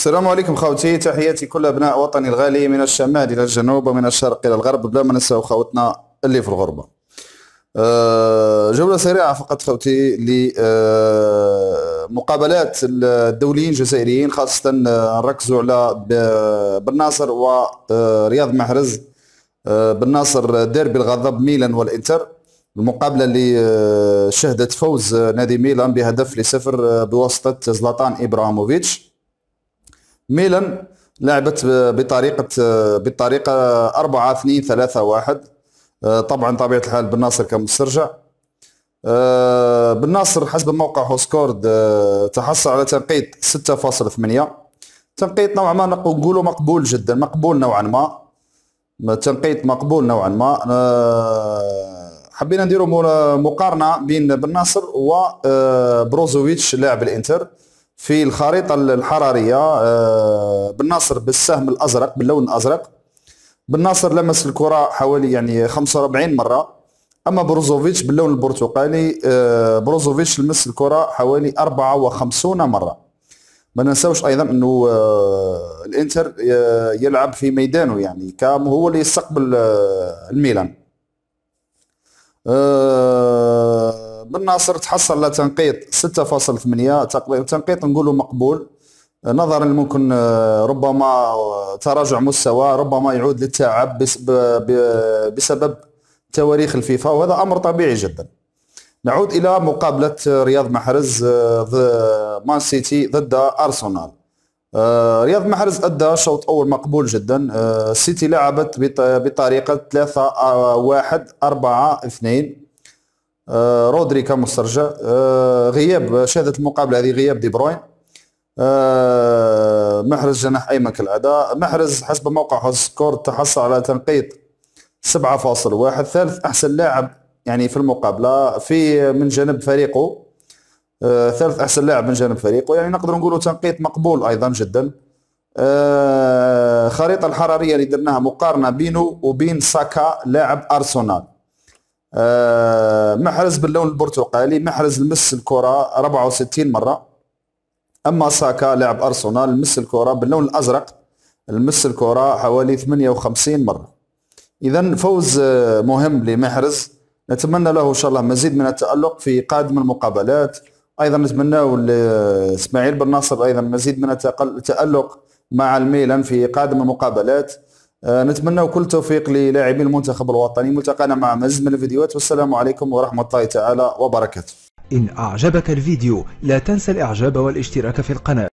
السلام عليكم خوتي تحياتي كل ابناء وطني الغالي من الشمال الى الجنوب ومن الشرق الى الغرب بلا ما ننساو خوتنا اللي في الغربه آه، جوله سريعه فقط خوتي لمقابلات الدوليين الجزائريين خاصه نركزوا على بن ناصر ورياض آه، محرز آه، بن ناصر ديربي الغضب ميلان والانتر المقابله اللي شهدت فوز نادي ميلان بهدف لصفر بواسطه زلطان ابراهيموفيتش ميلان لعبت بطريقه بطريقه 4 2 3 1 طبعا طبيعه الحال بن ناصر كمسترجع آه، بن ناصر حسب موقع هوسكورد آه، تحصل على تنقيط 6.8 تنقيط نوعا ما نقوله مقبول جدا مقبول نوعا ما تنقيط مقبول نوعا ما آه، حبينا نديروا مقارنه بين بن ناصر وبروزوفيتش لاعب الانتر في الخريطة الحرارية آه، بالناصر بالسهم الأزرق باللون الأزرق بالناصر لمس الكرة حوالي يعني 45 مرة أما بروزوفيتش باللون البرتقالي آه، بروزوفيتش لمس الكرة حوالي 54 مرة ما ننساوش أيضا أنه آه، الإنتر يلعب في ميدانه يعني كام هو اللي يستقبل الميلان بالناصر تحصل على تنقيط 6.8 تقريبا تنقيط نقولوا مقبول نظرا ممكن آه، ربما آه، تراجع مستوى ربما يعود للتعب بسبب تواريخ الفيفا وهذا امر طبيعي جدا نعود الى مقابله آه، رياض محرز مان سيتي ضد ارسنال رياض محرز ادى شوط اول مقبول جدا سيتي لعبت بطريقه 3 1 4 2 آه، رودري كمسترجع آه، غياب شهاده المقابله هذه غياب دي بروين آه، محرز جناح ايمن كالعاده محرز حسب موقع هوز سكور تحصل على تنقيط 7.1 ثالث احسن لاعب يعني في المقابله في من جانب فريقه ثالث احسن لاعب من جانب فريقه يعني نقدر نقوله تنقيط مقبول ايضا جدا خريطة الحراريه اللي درناها مقارنه بينه وبين ساكا لاعب ارسنال آه، محرز باللون البرتقالي محرز لمس الكرة 64 مرة أما ساكا لاعب أرسنال لمس الكرة باللون الأزرق لمس الكرة حوالي 58 مرة إذا فوز مهم لمحرز نتمنى له إن شاء الله مزيد من التألق في قادم المقابلات أيضا نتمنى لإسماعيل بن ناصر أيضا مزيد من التألق مع الميلان في قادم المقابلات آه، نتمنى كل توفيق للاعبي المنتخب الوطني ملتقانا مع مزيد من الفيديوهات والسلام عليكم ورحمة الله تعالى وبركاته إن أعجبك الفيديو لا تنسى الإعجاب والاشتراك في القناة